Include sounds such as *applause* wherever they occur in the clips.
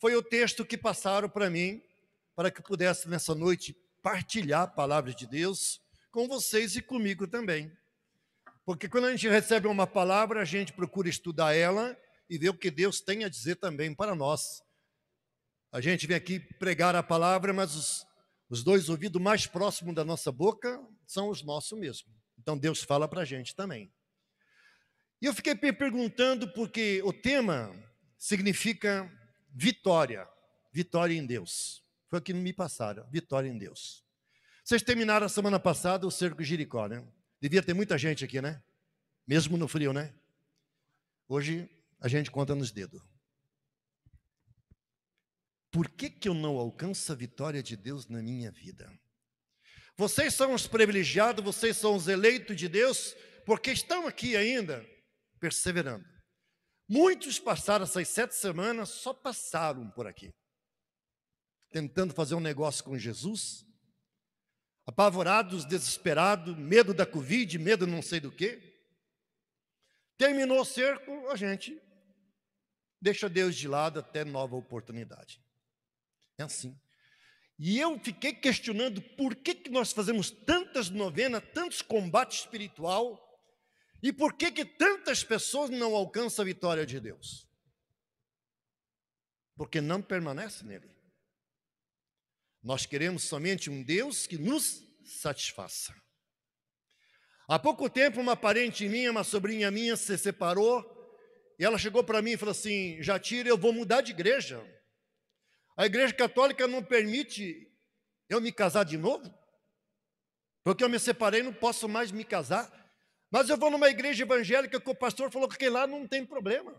foi o texto que passaram para mim, para que pudesse nessa noite partilhar a palavra de Deus com vocês e comigo também. Porque quando a gente recebe uma palavra, a gente procura estudar ela e ver o que Deus tem a dizer também para nós. A gente vem aqui pregar a palavra, mas os, os dois ouvidos mais próximos da nossa boca são os nossos mesmo. Então Deus fala para a gente também. E eu fiquei perguntando, porque o tema significa vitória, vitória em Deus. Foi o que me passaram, vitória em Deus. Vocês terminaram a semana passada o cerco de Jericó, né? Devia ter muita gente aqui, né? Mesmo no frio, né? Hoje a gente conta nos dedos. Por que, que eu não alcanço a vitória de Deus na minha vida? Vocês são os privilegiados, vocês são os eleitos de Deus, porque estão aqui ainda, perseverando. Muitos passaram essas sete semanas, só passaram por aqui, tentando fazer um negócio com Jesus, apavorados, desesperados, medo da Covid, medo não sei do quê. Terminou o cerco, a gente deixa Deus de lado até nova oportunidade. É assim. E eu fiquei questionando por que, que nós fazemos tantas novenas, tantos combates espiritual, e por que, que tantas pessoas não alcançam a vitória de Deus? Porque não permanece nele. Nós queremos somente um Deus que nos satisfaça. Há pouco tempo, uma parente minha, uma sobrinha minha, se separou e ela chegou para mim e falou assim: Jatira, eu vou mudar de igreja. A igreja católica não permite eu me casar de novo, porque eu me separei, não posso mais me casar. Mas eu vou numa igreja evangélica que o pastor falou que lá não tem problema.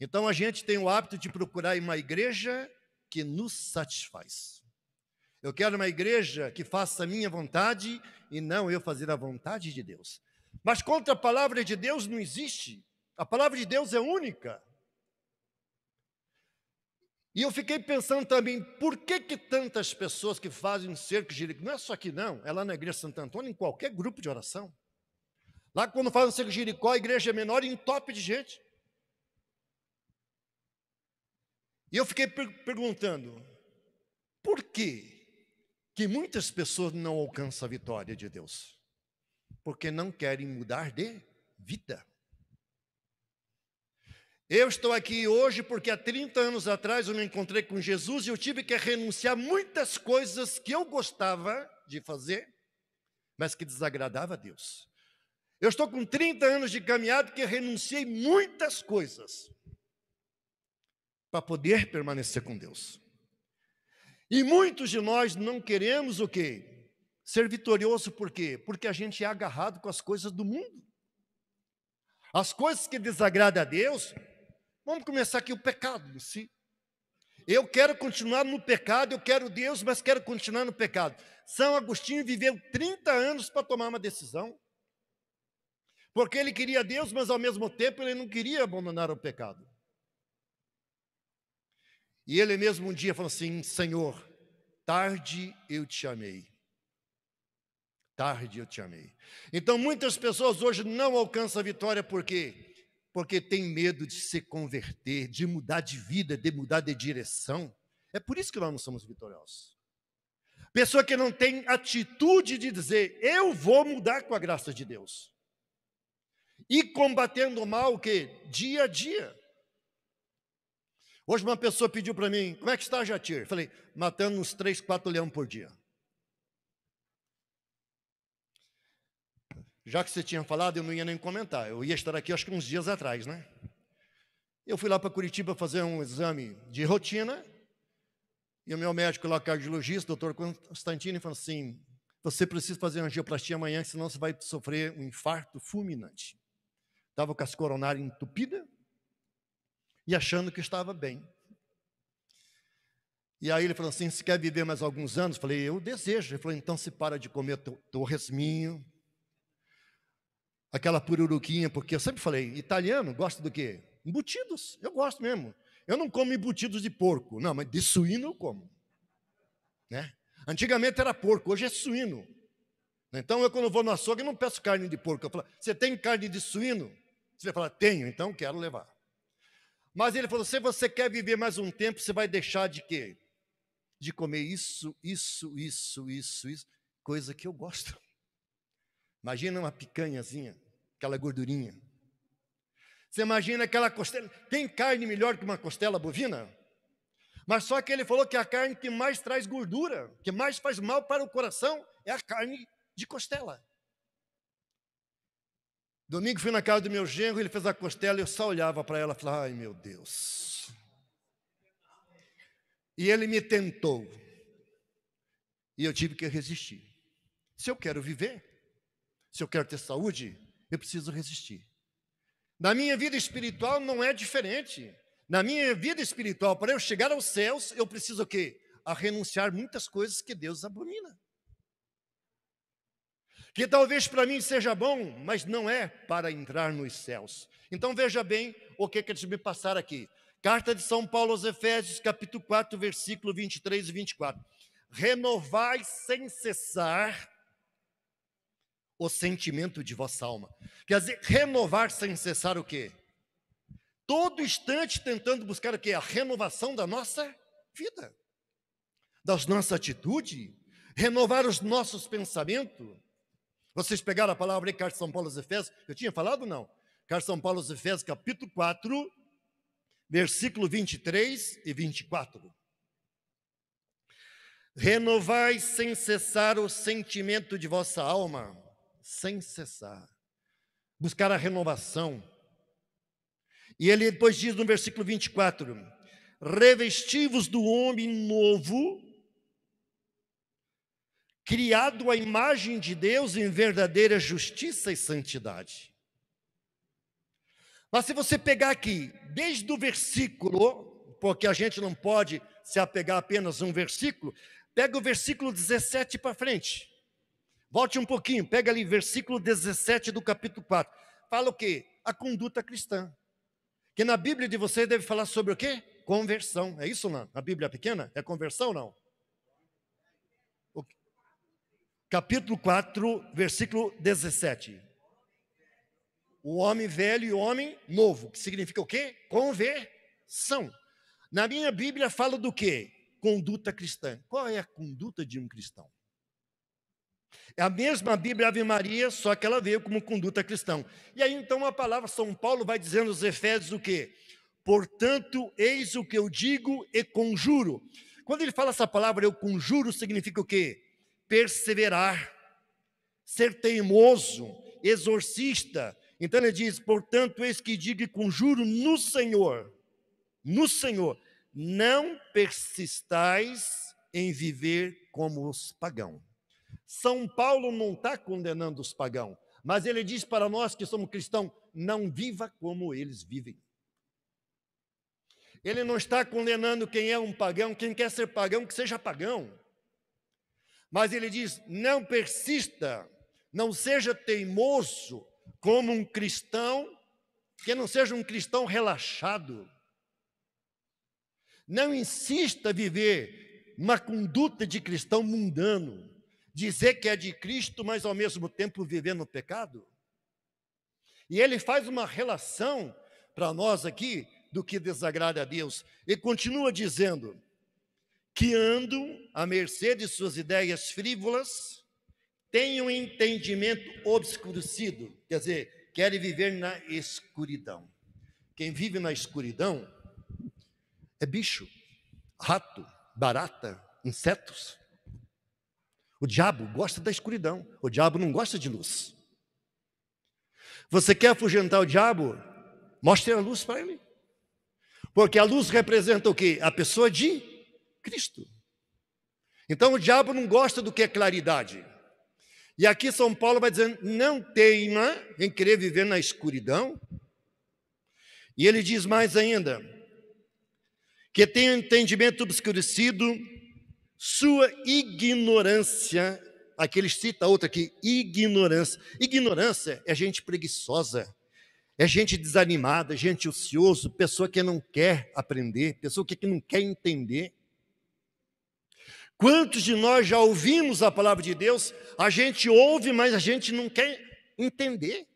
Então a gente tem o hábito de procurar uma igreja que nos satisfaz. Eu quero uma igreja que faça a minha vontade e não eu fazer a vontade de Deus. Mas contra a palavra de Deus não existe. A palavra de Deus é única. E eu fiquei pensando também, por que, que tantas pessoas que fazem cerco de não é só aqui não, é lá na igreja Santo Antônio, em qualquer grupo de oração. Lá quando fazem cerca de Jericó, a igreja é menor e entope de gente. E eu fiquei per perguntando, por que que muitas pessoas não alcançam a vitória de Deus? Porque não querem mudar de vida. Eu estou aqui hoje porque há 30 anos atrás eu me encontrei com Jesus e eu tive que renunciar muitas coisas que eu gostava de fazer, mas que desagradava a Deus. Eu estou com 30 anos de caminhada que renunciei muitas coisas para poder permanecer com Deus. E muitos de nós não queremos o quê? Ser vitorioso por quê? Porque a gente é agarrado com as coisas do mundo. As coisas que desagradam a Deus, vamos começar aqui o pecado em si. Eu quero continuar no pecado, eu quero Deus, mas quero continuar no pecado. São Agostinho viveu 30 anos para tomar uma decisão. Porque ele queria Deus, mas ao mesmo tempo ele não queria abandonar o pecado. E ele mesmo um dia falou assim: Senhor, tarde eu te amei. Tarde eu te amei. Então muitas pessoas hoje não alcançam a vitória por quê? Porque tem medo de se converter, de mudar de vida, de mudar de direção. É por isso que nós não somos vitoriosos. Pessoa que não tem atitude de dizer, eu vou mudar com a graça de Deus e combatendo o mal o quê? Dia a dia. Hoje uma pessoa pediu para mim, como é que está Jatir? falei, matando uns três, quatro leão por dia. Já que você tinha falado, eu não ia nem comentar. Eu ia estar aqui, acho que uns dias atrás, né? Eu fui lá para Curitiba fazer um exame de rotina e o meu médico lá, cardiologista, doutor Constantino, falou assim: você precisa fazer angioplastia amanhã, senão você vai sofrer um infarto fulminante. Estava com as coronárias entupidas e achando que estava bem. E aí ele falou assim: se quer viver mais alguns anos? Falei, eu desejo. Ele falou, então se para de comer torresminho, aquela pururuquinha, porque eu sempre falei, italiano gosta do quê? Embutidos, eu gosto mesmo. Eu não como embutidos de porco, não, mas de suíno eu como. Né? Antigamente era porco, hoje é suíno. Então eu, quando vou no açougue, não peço carne de porco. Eu falo, você tem carne de suíno? Você vai falar, tenho, então quero levar. Mas ele falou: se você quer viver mais um tempo, você vai deixar de quê? De comer isso, isso, isso, isso, isso, coisa que eu gosto. Imagina uma picanhazinha, aquela gordurinha. Você imagina aquela costela. Tem carne melhor que uma costela bovina? Mas só que ele falou que a carne que mais traz gordura, que mais faz mal para o coração, é a carne de costela. Domingo fui na casa do meu genro, ele fez a costela, eu só olhava para ela e falava, ai meu Deus. E ele me tentou. E eu tive que resistir. Se eu quero viver, se eu quero ter saúde, eu preciso resistir. Na minha vida espiritual não é diferente. Na minha vida espiritual, para eu chegar aos céus, eu preciso o quê? A renunciar muitas coisas que Deus abomina que talvez para mim seja bom, mas não é para entrar nos céus. Então veja bem o que quer me passar aqui. Carta de São Paulo aos Efésios, capítulo 4, versículo 23 e 24. Renovai sem cessar o sentimento de vossa alma. Quer dizer, renovar sem cessar o quê? Todo instante tentando buscar o quê? A renovação da nossa vida, das nossa atitude, renovar os nossos pensamentos, vocês pegaram a palavra em Carta de São Paulo aos Efésios? Eu tinha falado não? Carta de São Paulo aos Efésios, capítulo 4, versículo 23 e 24. Renovai sem cessar o sentimento de vossa alma, sem cessar. Buscar a renovação. E ele depois diz no versículo 24: Revesti-vos do homem novo, criado à imagem de Deus em verdadeira justiça e santidade. Mas se você pegar aqui, desde o versículo, porque a gente não pode se apegar apenas a um versículo, pega o versículo 17 para frente. Volte um pouquinho, pega ali versículo 17 do capítulo 4. Fala o quê? A conduta cristã. Que na Bíblia de vocês deve falar sobre o quê? Conversão. É isso não? A Bíblia pequena é conversão não? capítulo 4, versículo 17. O homem velho e o homem novo, que significa o quê? Conversão. Na minha Bíblia fala do quê? Conduta cristã. Qual é a conduta de um cristão? É a mesma Bíblia Ave Maria, só que ela veio como conduta cristã. E aí então a palavra São Paulo vai dizendo aos Efésios o quê? Portanto, eis o que eu digo e conjuro. Quando ele fala essa palavra, eu conjuro, significa o quê? perseverar, ser teimoso, exorcista. Então ele diz: portanto, eis que digo e conjuro no Senhor, no Senhor, não persistais em viver como os pagãos. São Paulo não está condenando os pagãos, mas ele diz para nós que somos cristãos: não viva como eles vivem. Ele não está condenando quem é um pagão, quem quer ser pagão, que seja pagão. Mas ele diz: não persista, não seja teimoso como um cristão, que não seja um cristão relaxado. Não insista viver uma conduta de cristão mundano, dizer que é de Cristo, mas ao mesmo tempo viver no pecado. E ele faz uma relação para nós aqui do que desagrada a Deus. E continua dizendo: que andam à mercê de suas ideias frívolas, têm um entendimento obscurecido, quer dizer, querem viver na escuridão. Quem vive na escuridão é bicho, rato, barata, insetos. O diabo gosta da escuridão, o diabo não gosta de luz. Você quer afugentar o diabo? Mostre a luz para ele. Porque a luz representa o quê? A pessoa de Cristo. Então o diabo não gosta do que é claridade. E aqui São Paulo vai dizendo: não teima em querer viver na escuridão. E ele diz mais ainda: que tem um entendimento obscurecido, sua ignorância. Aqui ele cita outra aqui: ignorância. Ignorância é gente preguiçosa, é gente desanimada, gente ocioso, pessoa que não quer aprender, pessoa que não quer entender. Quantos de nós já ouvimos a palavra de Deus? A gente ouve, mas a gente não quer entender.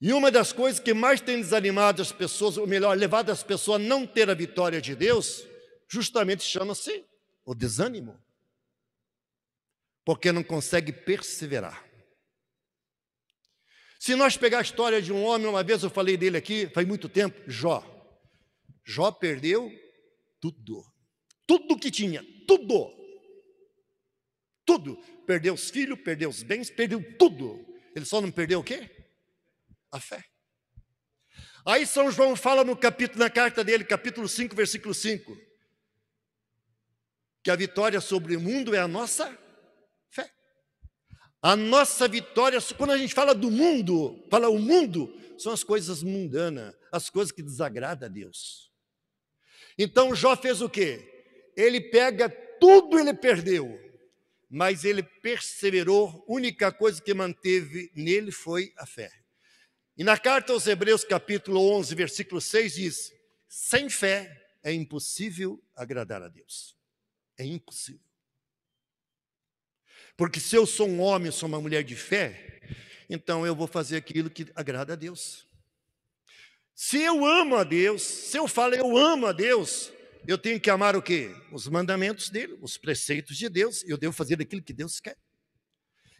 E uma das coisas que mais tem desanimado as pessoas, ou melhor, levado as pessoas a não ter a vitória de Deus, justamente chama-se o desânimo. Porque não consegue perseverar. Se nós pegar a história de um homem, uma vez eu falei dele aqui, faz muito tempo, Jó. Jó perdeu tudo tudo que tinha, tudo. Tudo. Perdeu os filhos, perdeu os bens, perdeu tudo. Ele só não perdeu o quê? A fé. Aí São João fala no capítulo, na carta dele, capítulo 5, versículo 5, que a vitória sobre o mundo é a nossa fé. A nossa vitória, quando a gente fala do mundo, fala o mundo, são as coisas mundanas, as coisas que desagradam a Deus. Então Jó fez o quê? ele pega tudo, ele perdeu, mas ele perseverou, única coisa que manteve nele foi a fé. E na carta aos Hebreus, capítulo 11, versículo 6 diz: sem fé é impossível agradar a Deus. É impossível. Porque se eu sou um homem, sou uma mulher de fé, então eu vou fazer aquilo que agrada a Deus. Se eu amo a Deus, se eu falo eu amo a Deus, eu tenho que amar o quê? Os mandamentos dele, os preceitos de Deus, eu devo fazer aquilo que Deus quer.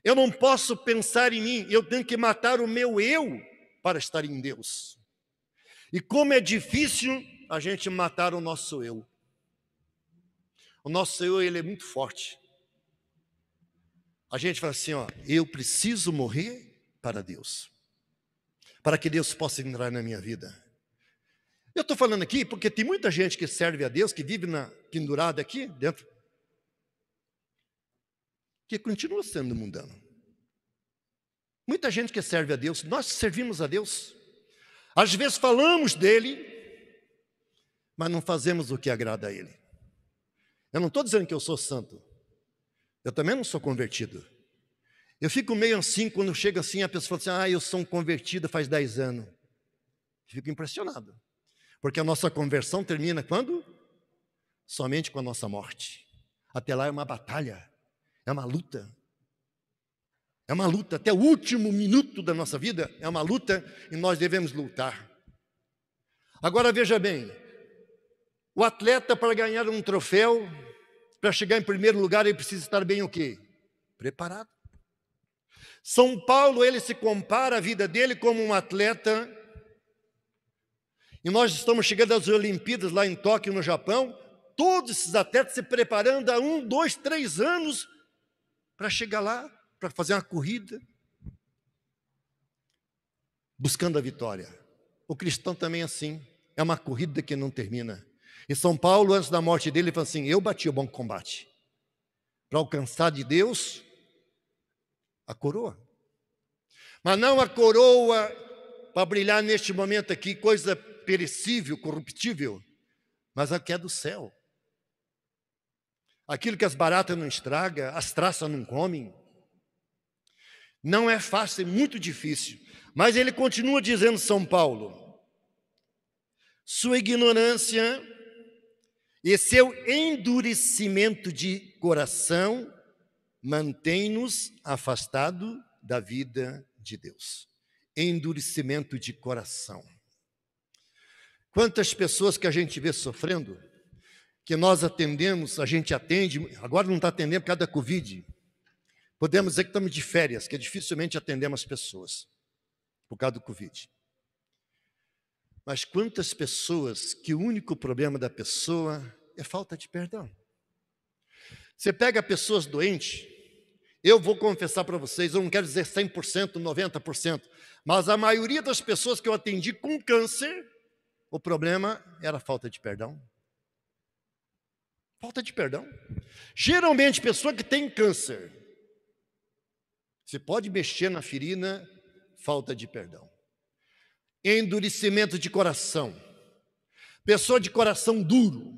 Eu não posso pensar em mim, eu tenho que matar o meu eu para estar em Deus. E como é difícil a gente matar o nosso eu. O nosso eu, ele é muito forte. A gente fala assim, ó, eu preciso morrer para Deus. Para que Deus possa entrar na minha vida. Eu estou falando aqui porque tem muita gente que serve a Deus, que vive na, pendurada aqui dentro, que continua sendo mundano. Muita gente que serve a Deus, nós servimos a Deus, às vezes falamos dele, mas não fazemos o que agrada a ele. Eu não estou dizendo que eu sou santo, eu também não sou convertido. Eu fico meio assim quando chega assim, a pessoa fala assim: Ah, eu sou um convertido faz 10 anos. Fico impressionado. Porque a nossa conversão termina quando? Somente com a nossa morte. Até lá é uma batalha, é uma luta. É uma luta, até o último minuto da nossa vida é uma luta e nós devemos lutar. Agora veja bem: o atleta, para ganhar um troféu, para chegar em primeiro lugar, ele precisa estar bem o quê? Preparado. São Paulo, ele se compara a vida dele como um atleta e nós estamos chegando às Olimpíadas lá em Tóquio, no Japão, todos esses atletas se preparando há um, dois, três anos para chegar lá, para fazer uma corrida, buscando a vitória. O cristão também é assim, é uma corrida que não termina. E São Paulo, antes da morte dele, ele falou assim: Eu bati o bom combate para alcançar de Deus a coroa. Mas não a coroa para brilhar neste momento aqui, coisa perecível, corruptível, mas a que é do céu. Aquilo que as baratas não estragam, as traças não comem. Não é fácil, é muito difícil. Mas ele continua dizendo, São Paulo, sua ignorância e seu endurecimento de coração mantém-nos afastado da vida de Deus. Endurecimento de coração. Quantas pessoas que a gente vê sofrendo, que nós atendemos, a gente atende, agora não está atendendo por causa da Covid. Podemos dizer que estamos de férias, que dificilmente atendemos as pessoas por causa do Covid. Mas quantas pessoas que o único problema da pessoa é falta de perdão. Você pega pessoas doentes, eu vou confessar para vocês, eu não quero dizer 100%, 90%, mas a maioria das pessoas que eu atendi com câncer o problema era a falta de perdão. Falta de perdão. Geralmente, pessoa que tem câncer, você pode mexer na ferida, falta de perdão. Endurecimento de coração. Pessoa de coração duro.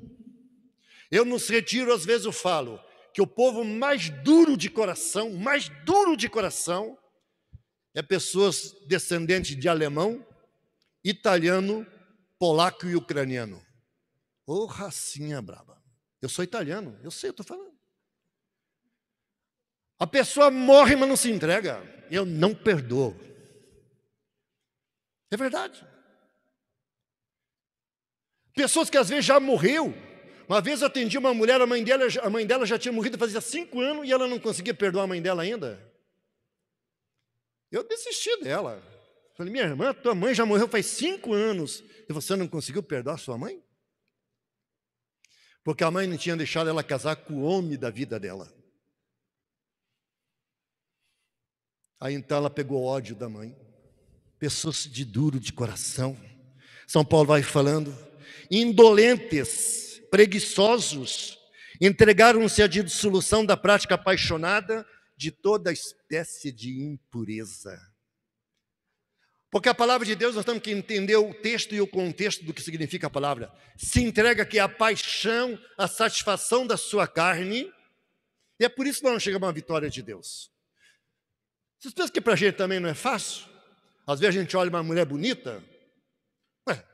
Eu nos retiro, às vezes eu falo que o povo mais duro de coração, mais duro de coração, é pessoas descendentes de alemão, italiano polaco e ucraniano. Ô oh, racinha braba. Eu sou italiano, eu sei, eu estou falando. A pessoa morre, mas não se entrega. Eu não perdoo. É verdade. Pessoas que às vezes já morreu. Uma vez eu atendi uma mulher, a mãe dela, a mãe dela já tinha morrido fazia cinco anos e ela não conseguia perdoar a mãe dela ainda. Eu desisti dela. Eu falei, minha irmã, tua mãe já morreu faz cinco anos e você não conseguiu perdoar sua mãe? Porque a mãe não tinha deixado ela casar com o homem da vida dela. Aí então ela pegou ódio da mãe. Pessoas de duro de coração. São Paulo vai falando. Indolentes, preguiçosos, entregaram-se à dissolução da prática apaixonada de toda espécie de impureza. Porque a palavra de Deus, nós temos que entender o texto e o contexto do que significa a palavra. Se entrega que é a paixão, a satisfação da sua carne, e é por isso que nós não chegamos à vitória de Deus. Vocês pensam que para a gente também não é fácil? Às vezes a gente olha uma mulher bonita, ué,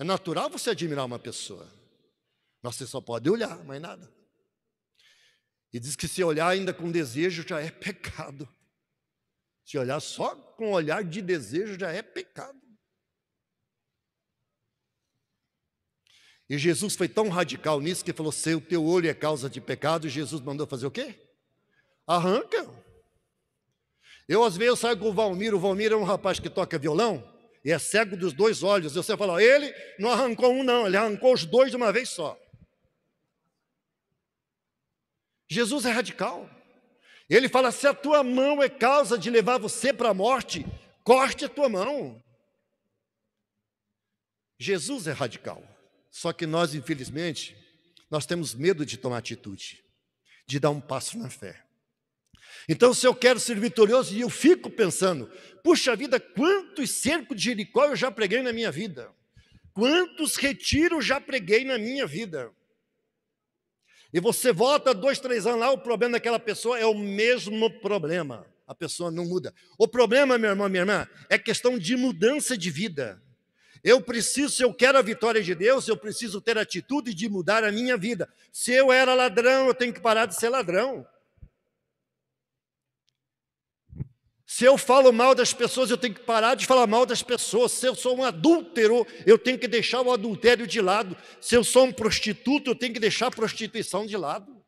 é natural você admirar uma pessoa. Mas você só pode olhar, mais nada. E diz que se olhar ainda com desejo já é *laughs* pecado. Se olhar só com olhar de desejo já é pecado. E Jesus foi tão radical nisso que falou: se o teu olho é causa de pecado, e Jesus mandou fazer o quê? Arranca. Eu, às vezes, eu saio com o Valmir, o Valmir é um rapaz que toca violão e é cego dos dois olhos. Eu sempre falo, ele não arrancou um, não, ele arrancou os dois de uma vez só. Jesus é radical. Ele fala: se a tua mão é causa de levar você para a morte, corte a tua mão. Jesus é radical. Só que nós, infelizmente, nós temos medo de tomar atitude, de dar um passo na fé. Então, se eu quero ser vitorioso, e eu fico pensando, puxa vida, quantos cercos de Jericó eu já preguei na minha vida? Quantos retiros já preguei na minha vida? E você volta dois, três anos lá, o problema daquela pessoa é o mesmo problema. A pessoa não muda. O problema, meu irmão, minha irmã, é questão de mudança de vida. Eu preciso, se eu quero a vitória de Deus, eu preciso ter atitude de mudar a minha vida. Se eu era ladrão, eu tenho que parar de ser ladrão. Se eu falo mal das pessoas, eu tenho que parar de falar mal das pessoas. Se eu sou um adúltero, eu tenho que deixar o adultério de lado. Se eu sou um prostituto, eu tenho que deixar a prostituição de lado.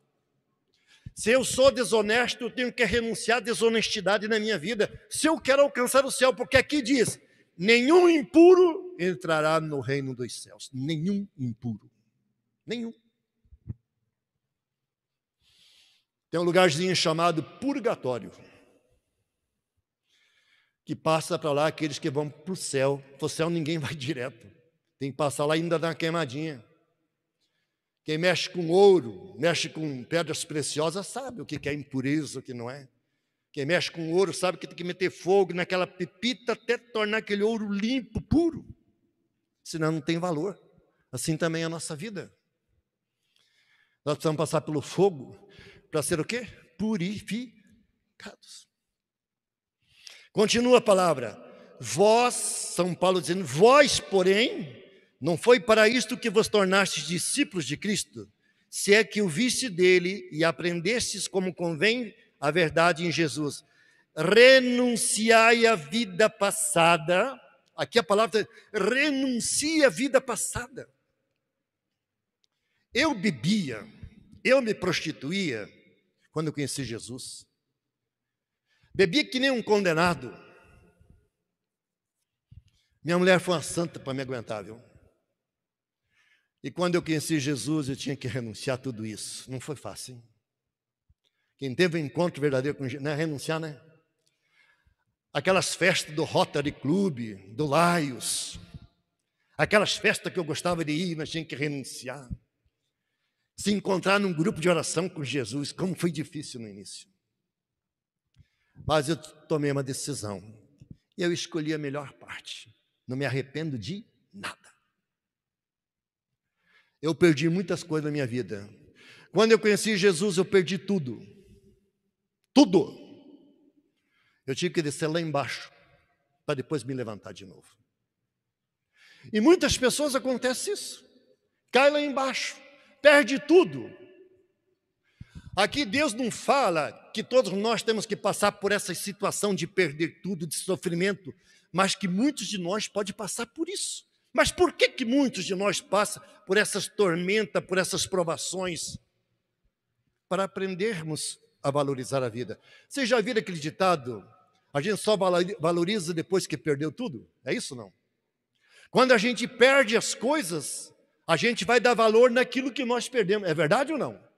Se eu sou desonesto, eu tenho que renunciar à desonestidade na minha vida. Se eu quero alcançar o céu, porque aqui diz: nenhum impuro entrará no reino dos céus. Nenhum impuro. Nenhum. Tem um lugarzinho chamado purgatório que passa para lá aqueles que vão para o céu. Para o céu ninguém vai *laughs* direto. Tem que passar lá e ainda dar uma queimadinha. Quem mexe com ouro, mexe com pedras preciosas, sabe o que é impureza, o que não é. Quem mexe com ouro sabe que tem que meter fogo naquela pepita até tornar aquele ouro limpo, puro. Senão não tem valor. Assim também é a nossa vida. Nós precisamos passar pelo fogo para ser o quê? Purificados. Continua a palavra. Vós, São Paulo dizendo, vós, porém, não foi para isto que vos tornastes discípulos de Cristo, se é que o viste dele e aprendestes como convém a verdade em Jesus. Renunciai à vida passada. Aqui a palavra tá renuncia à vida passada. Eu bebia, eu me prostituía quando conheci Jesus. Bebia que nem um condenado. Minha mulher foi uma santa para me aguentar, viu? E quando eu conheci Jesus, eu tinha que renunciar a tudo isso. Não foi fácil. Hein? Quem teve um encontro verdadeiro com Jesus, não é renunciar, né? Aquelas festas do Rotary Club, do Laios, aquelas festas que eu gostava de ir, mas tinha que renunciar. Se encontrar num grupo de oração com Jesus, como foi difícil no início. Mas eu tomei uma decisão. E eu escolhi a melhor parte. Não me arrependo de nada. Eu perdi muitas coisas na minha vida. Quando eu conheci Jesus, eu perdi tudo. Tudo. Eu tive que descer lá embaixo para depois me levantar de novo. E muitas pessoas acontece isso. Cai lá embaixo, perde tudo, Aqui Deus não fala que todos nós temos que passar por essa situação de perder tudo, de sofrimento, mas que muitos de nós pode passar por isso. Mas por que que muitos de nós passam por essas tormentas, por essas provações? Para aprendermos a valorizar a vida. Vocês já viram aquele ditado? A gente só valoriza depois que perdeu tudo? É isso não? Quando a gente perde as coisas, a gente vai dar valor naquilo que nós perdemos. É verdade ou não?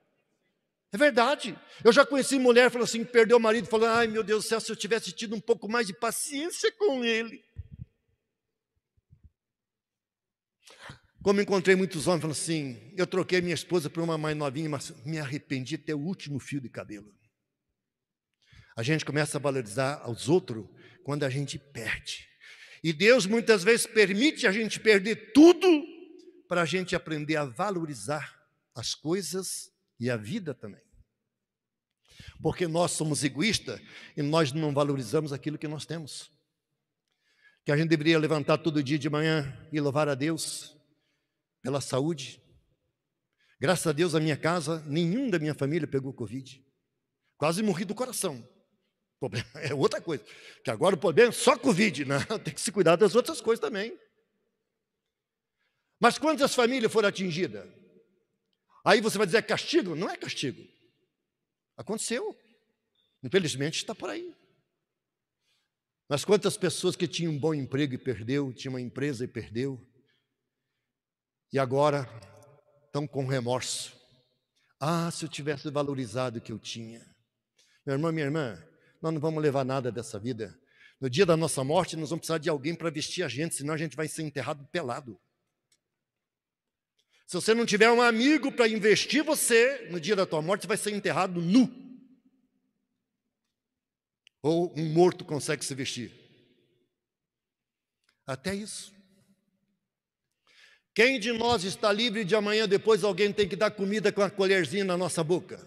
É verdade. Eu já conheci mulher falando assim, perdeu o marido, falando: "Ai, meu Deus do céu, se eu tivesse tido um pouco mais de paciência com ele". Como encontrei muitos homens falando assim, eu troquei minha esposa por uma mais novinha, mas me arrependi até o último fio de cabelo. A gente começa a valorizar os outros quando a gente perde. E Deus muitas vezes permite a gente perder tudo para a gente aprender a valorizar as coisas e a vida também. Porque nós somos egoístas e nós não valorizamos aquilo que nós temos. Que a gente deveria levantar todo dia de manhã e louvar a Deus pela saúde. Graças a Deus, a minha casa, nenhum da minha família pegou Covid. Quase morri do coração. Problema *laughs* é outra coisa. Que agora o problema é só Covid, né? *laughs* Tem que se cuidar das outras coisas também. Mas quantas famílias foram atingidas? Aí você vai dizer é castigo? Não é castigo. Aconteceu. Infelizmente está por aí. Mas quantas pessoas que tinham um bom emprego e perdeu, tinha uma empresa e perdeu, e agora estão com remorso. Ah, se eu tivesse valorizado o que eu tinha. Meu irmão, minha irmã, nós não vamos levar nada dessa vida. No dia da nossa morte, nós vamos precisar de alguém para vestir a gente, senão a gente vai ser enterrado pelado. Se você não tiver um amigo para investir você, no dia da tua morte você vai ser enterrado nu. Ou um morto consegue se vestir. Até isso. Quem de nós está livre de amanhã depois alguém tem que dar comida com a colherzinha na nossa boca?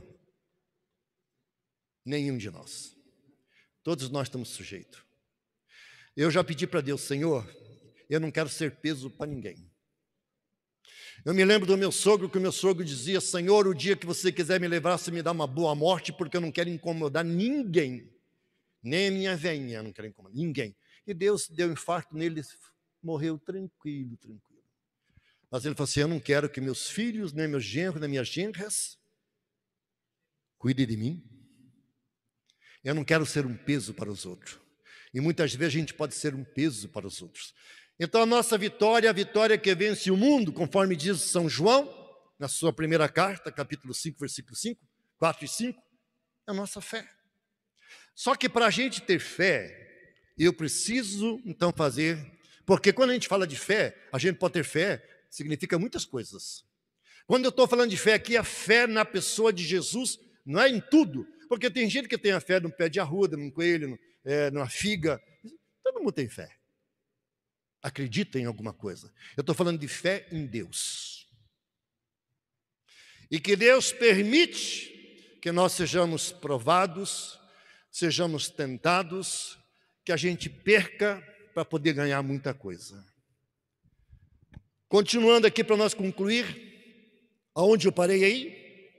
Nenhum de nós. Todos nós estamos sujeitos. Eu já pedi para Deus, Senhor, eu não quero ser peso para ninguém. Eu me lembro do meu sogro, que o meu sogro dizia: Senhor, o dia que você quiser me levar, você me dá uma boa morte, porque eu não quero incomodar ninguém, nem minha venha, não quero incomodar ninguém. E Deus deu um infarto nele, morreu tranquilo, tranquilo. Mas ele falou assim: Eu não quero que meus filhos, nem meus genros, nem minhas genras cuidem de mim. Eu não quero ser um peso para os outros. E muitas vezes a gente pode ser um peso para os outros. Então, a nossa vitória é a vitória que vence o mundo, conforme diz São João, na sua primeira carta, capítulo 5, versículo 5, 4 e 5, é a nossa fé. Só que para a gente ter fé, eu preciso então fazer, porque quando a gente fala de fé, a gente pode ter fé, significa muitas coisas. Quando eu estou falando de fé aqui, a fé na pessoa de Jesus não é em tudo, porque tem gente que tem a fé num pé de arruda, num coelho, é, numa figa, todo mundo tem fé acredita em alguma coisa. Eu estou falando de fé em Deus. E que Deus permite que nós sejamos provados, sejamos tentados, que a gente perca para poder ganhar muita coisa. Continuando aqui para nós concluir, aonde eu parei aí?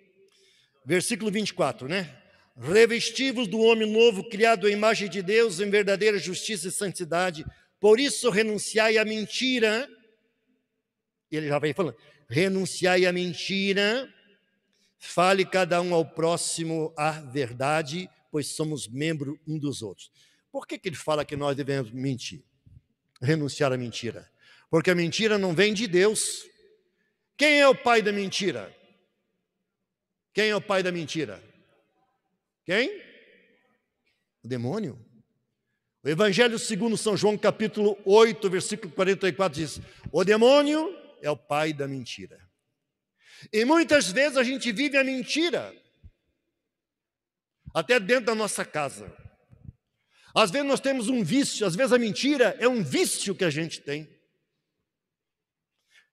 Versículo 24, né? Revestivos do homem novo, criado à imagem de Deus, em verdadeira justiça e santidade, por isso renunciai à mentira. ele já vem falando: renunciai à mentira, fale cada um ao próximo a verdade, pois somos membro um dos outros. Por que, que ele fala que nós devemos mentir? Renunciar à mentira. Porque a mentira não vem de Deus. Quem é o pai da mentira? Quem é o pai da mentira? Quem? O demônio. O Evangelho segundo São João, capítulo 8, versículo 44, diz: O demônio é o pai da mentira. E muitas vezes a gente vive a mentira, até dentro da nossa casa. Às vezes nós temos um vício, às vezes a mentira é um vício que a gente tem.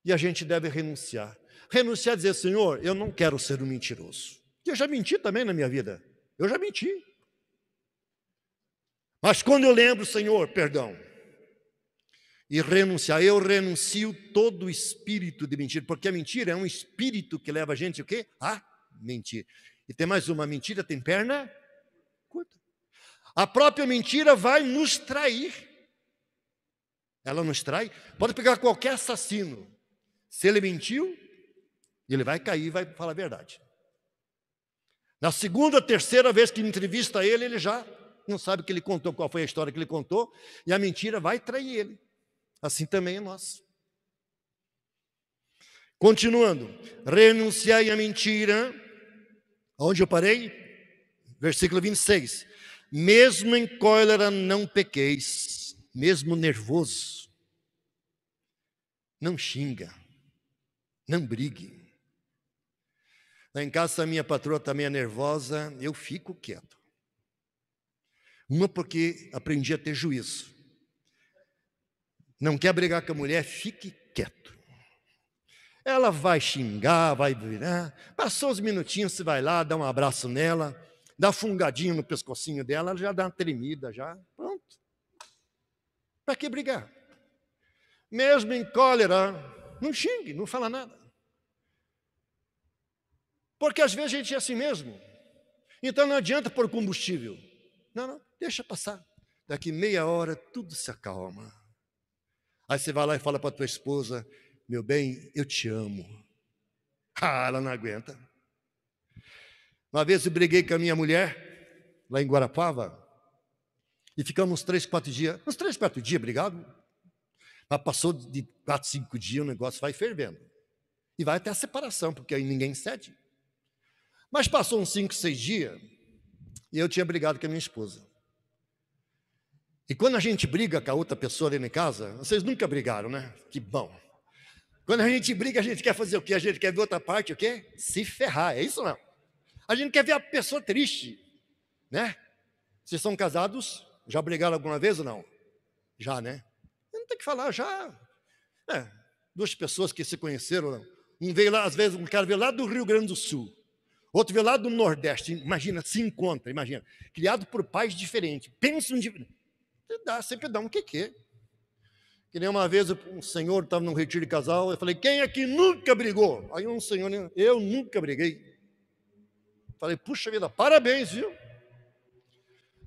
E a gente deve renunciar. Renunciar e dizer, Senhor, eu não quero ser um mentiroso. Eu já menti também na minha vida. Eu já menti. Mas quando eu lembro, Senhor, perdão, e renunciar, eu renuncio todo o espírito de mentira, porque a mentira é um espírito que leva a gente o quê? A mentir. E tem mais uma, mentira tem perna curta. A própria mentira vai nos trair. Ela nos trai. Pode pegar qualquer assassino. Se ele mentiu, ele vai cair e vai falar a verdade. Na segunda, terceira vez que entrevista ele, ele já não sabe o que ele contou, qual foi a história que ele contou, e a mentira vai trair ele. Assim também é nós. Continuando, renunciai à mentira. Onde eu parei? Versículo 26. Mesmo em cólera não pequeis, mesmo nervoso, não xinga, não brigue. Lá em casa, a minha patroa está meio é nervosa, eu fico quieto. Uma porque aprendi a ter juízo. Não quer brigar com a mulher, fique quieto. Ela vai xingar, vai virar. Passou uns minutinhos, você vai lá, dá um abraço nela, dá fungadinho no pescocinho dela, ela já dá uma tremida, já. Pronto. Para que brigar? Mesmo em cólera, não xingue, não fala nada. Porque às vezes a gente é assim mesmo. Então não adianta pôr combustível. Não, não deixa passar. Daqui meia hora tudo se acalma. Aí você vai lá e fala para tua esposa: Meu bem, eu te amo. *laughs* Ah, ela não aguenta. Uma vez eu briguei com a minha mulher, lá em Guarapava, e ficamos uns três, quatro dias. Uns três, quatro dias, brigado. Mas passou de quatro, cinco dias, o negócio vai fervendo. E vai até a separação, porque aí ninguém cede. Mas passou uns cinco, seis dias, e eu tinha brigado com a minha esposa. E quando a gente briga com a outra pessoa dentro de casa, vocês nunca brigaram, né? Que bom. Quando a gente briga, a gente quer fazer o quê? A gente quer ver outra parte, o quê? Se ferrar, é isso não? A gente quer ver a pessoa triste, né? Vocês são casados? Já brigaram alguma vez ou não? Já, né? Não tem que falar, já. É, duas pessoas que se conheceram, não. Um veio lá, às vezes, um cara veio lá do Rio Grande do Sul, outro veio lá do Nordeste. Imagina, se encontra, imagina. Criado por pais diferentes, pensam diferente dá, sempre dá um quequê. Que nem uma vez um senhor estava num retiro de casal, eu falei, quem é que nunca brigou? Aí um senhor, né, eu nunca briguei. Falei, puxa vida, parabéns, viu?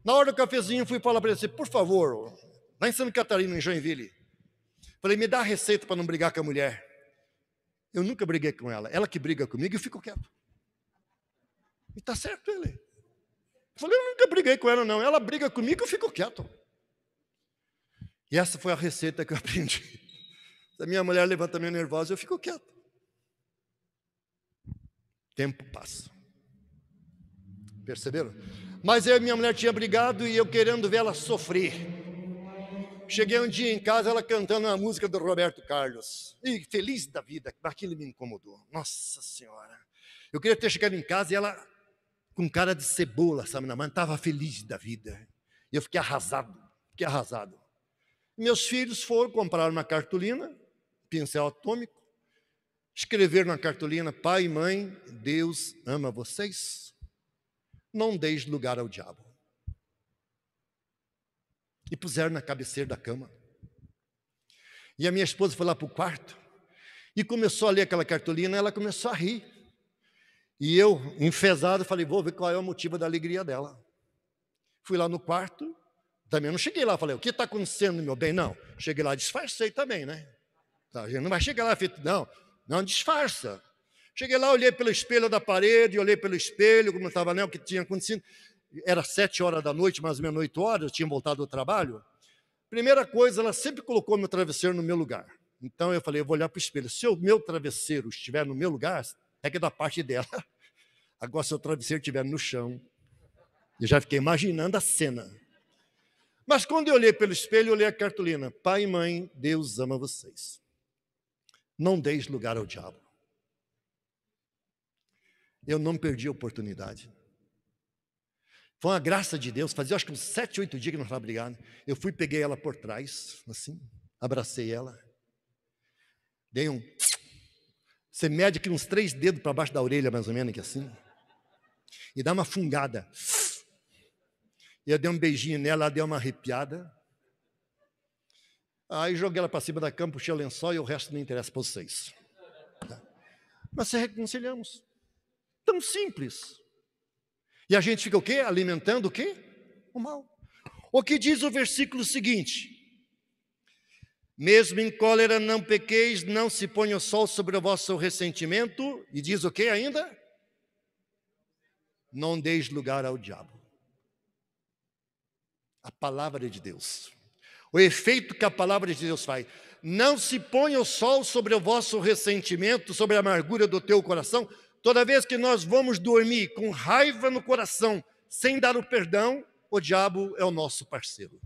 Na hora do cafezinho, fui falar para ele assim, por favor, lá em Santa Catarina, em Joinville. Falei, me dá a receita para não brigar com a mulher. Eu nunca briguei com ela. Ela que briga comigo, eu fico quieto. E está certo ele. Falei, eu nunca briguei com ela, não. Ela briga comigo, eu fico quieto. E essa foi a receita que eu *laughs* aprendi. Se a minha mulher levanta meio nervosa, eu fico quieto. Tempo passa. Perceberam? Mas eu e minha mulher tinha brigado e eu querendo ver ela sofrer. Cheguei um dia em casa, ela cantando uma música do Roberto Carlos. E feliz da vida, aquilo me incomodou. Nossa Senhora. Eu queria ter chegado em casa e ela com cara de cebola, sabe, na mão, estava feliz da vida. E eu fiquei arrasado, fiquei arrasado. Meus filhos foram comprar uma cartolina, pincel atômico, escrever na cartolina: Pai e mãe, Deus ama vocês, não deis lugar ao diabo. E puseram na cabeceira da cama. E a minha esposa foi lá para o quarto e começou a ler aquela cartolina, ela começou a rir. E eu, enfesado, falei: vou ver qual é o motivo da alegria dela. Fui lá no quarto, também não cheguei lá e falei, o que está acontecendo, meu bem? Não. Cheguei lá, disfarcei também, né? Tá, a gente não vai chegar lá, não, não disfarça. Cheguei lá, olhei pelo espelho da parede, olhei pelo espelho, como estava, né, o que tinha acontecido. Era sete horas da noite, mais ou menos oito horas, eu tinha voltado do trabalho. Primeira coisa, ela sempre colocou meu travesseiro no meu lugar. Então eu falei, eu vou olhar para o espelho. Se o meu travesseiro estiver no meu lugar, é que é da parte dela. *laughs* Agora, se o travesseiro estiver no chão, eu já fiquei imaginando a cena. Mas quando eu olhei pelo espelho, eu olhei a cartolina: Pai e mãe, Deus ama vocês. Não deis lugar ao diabo. Eu não perdi a oportunidade. Foi uma graça de Deus. Fazia acho que uns sete, oito dias que não estava brigados. Eu fui, peguei ela por trás, assim, abracei ela. Dei um. *tsk* Você mede aqui uns três dedos para baixo da orelha, mais ou menos, aqui assim. E dá uma fungada. *tsk* Eu dei um beijinho nela, ela deu uma arrepiada. Aí joguei ela para cima da cama, puxei o lençol e o resto não interessa para vocês. Mas se reconciliamos. Tão simples. E a gente fica o quê? Alimentando o quê? O mal. O que diz o versículo seguinte? Mesmo em cólera não pequeis, não se ponha o sol sobre o vosso ressentimento. E diz o quê ainda? Não deis lugar ao diabo a palavra de Deus. O efeito que a palavra de Deus faz. Não se ponha o sol sobre o vosso ressentimento, sobre a amargura do teu coração. Toda vez que nós vamos dormir com raiva no coração, sem dar o perdão, o diabo é o nosso parceiro.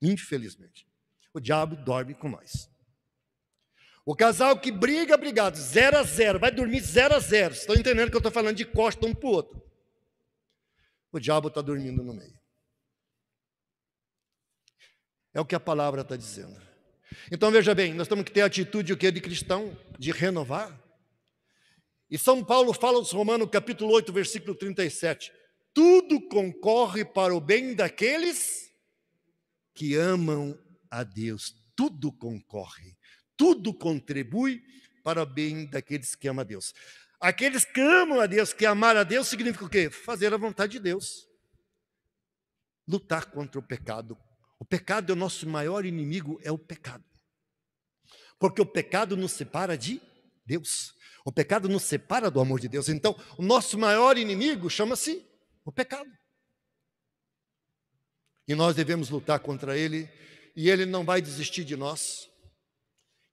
Infelizmente. O diabo dorme com nós. O casal que briga, brigado, zero a zero, vai dormir zero a zero. estão entendendo que eu estou falando de costa um para o outro. O diabo está dormindo no meio. É o que a palavra está dizendo. Então veja bem, nós temos que ter a atitude o que de cristão, de renovar. E São Paulo fala aos Romanos, capítulo 8, versículo 37. Tudo concorre para o bem daqueles que amam a Deus. Tudo concorre, tudo contribui para o bem daqueles que amam a Deus. Aqueles que amam a Deus, que amar a Deus significa o quê? Fazer a vontade de Deus. Lutar contra o pecado, o pecado é o nosso maior inimigo, é o pecado. Porque o pecado nos separa de Deus. O pecado nos separa do amor de Deus. Então, o nosso maior inimigo chama-se o pecado. E nós devemos lutar contra ele, e ele não vai desistir de nós.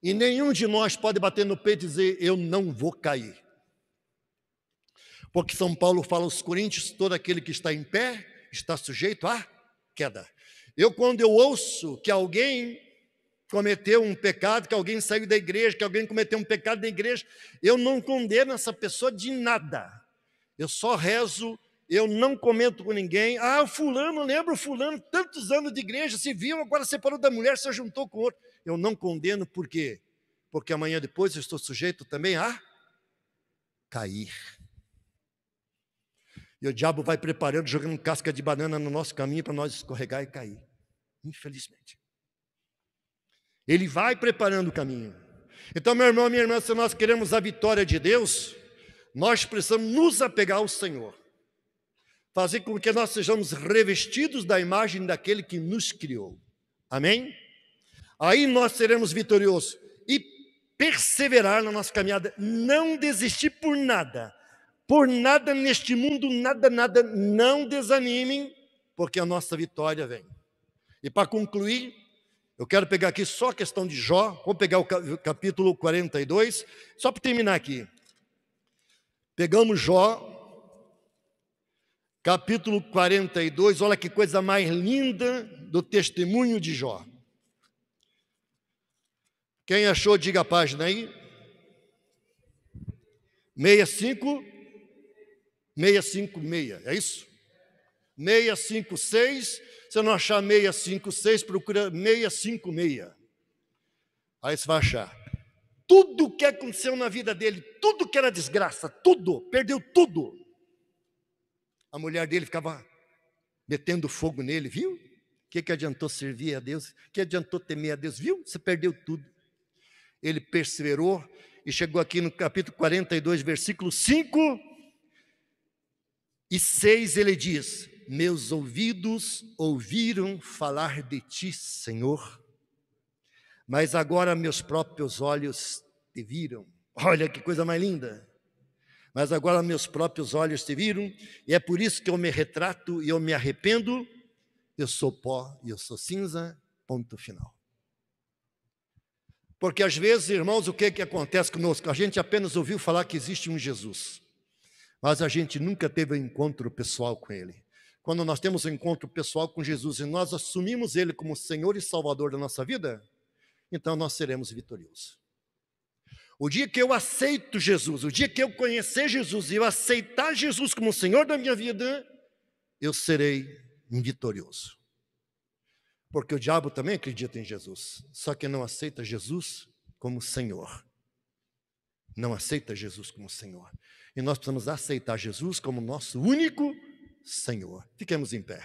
E nenhum de nós pode bater no peito e dizer: Eu não vou cair. Porque São Paulo fala aos Coríntios: todo aquele que está em pé está sujeito à queda. Eu, quando eu ouço que alguém cometeu um pecado, que alguém saiu da igreja, que alguém cometeu um pecado da igreja, eu não condeno essa pessoa de nada. Eu só rezo, eu não comento com ninguém. Ah, fulano, lembra o fulano, tantos anos de igreja, se viu, agora separou da mulher, se juntou com outro. Eu não condeno por quê? Porque amanhã depois eu estou sujeito também a cair. E o diabo vai preparando, jogando casca de banana no nosso caminho para nós escorregar e cair. Infelizmente. Ele vai preparando o caminho. Então, meu irmão, minha irmã, se nós queremos a vitória de Deus, nós precisamos nos apegar ao Senhor. Fazer com que nós sejamos revestidos da imagem daquele que nos criou. Amém? Aí nós seremos vitoriosos e perseverar na nossa caminhada, não desistir por nada. Por nada neste mundo, nada, nada, não desanimem, porque a nossa vitória vem. E para concluir, eu quero pegar aqui só a questão de Jó, vou pegar o capítulo 42, só para terminar aqui. Pegamos Jó, capítulo 42, olha que coisa mais linda do testemunho de Jó. Quem achou, diga a página aí. 65, 656, é isso? 656 você não achar 656, procura 656. Aí você vai achar. Tudo o que aconteceu na vida dele, tudo que era desgraça, tudo, perdeu tudo. A mulher dele ficava metendo fogo nele, viu? O que, que adiantou servir a Deus? O que adiantou temer a Deus? Viu? Você perdeu tudo. Ele perseverou e chegou aqui no capítulo 42, versículo 5 e 6, ele diz: meus ouvidos ouviram falar de ti, Senhor, mas agora meus próprios olhos te viram. Olha que coisa mais linda! Mas agora meus próprios olhos te viram, e é por isso que eu me retrato e eu me arrependo. Eu sou pó e eu sou cinza, ponto final. Porque às vezes, irmãos, o que, é que acontece conosco? A gente apenas ouviu falar que existe um Jesus, mas a gente nunca teve um encontro pessoal com ele quando nós temos um encontro pessoal com Jesus e nós assumimos Ele como Senhor e Salvador da nossa vida, então nós seremos vitoriosos. O dia que eu aceito Jesus, o dia que eu conhecer Jesus e eu aceitar Jesus como Senhor da minha vida, eu serei vitorioso. Porque o diabo também acredita em Jesus, só que não aceita Jesus como Senhor. Não aceita Jesus como Senhor. E nós precisamos aceitar Jesus como nosso único Senhor. Fiquemos em pé.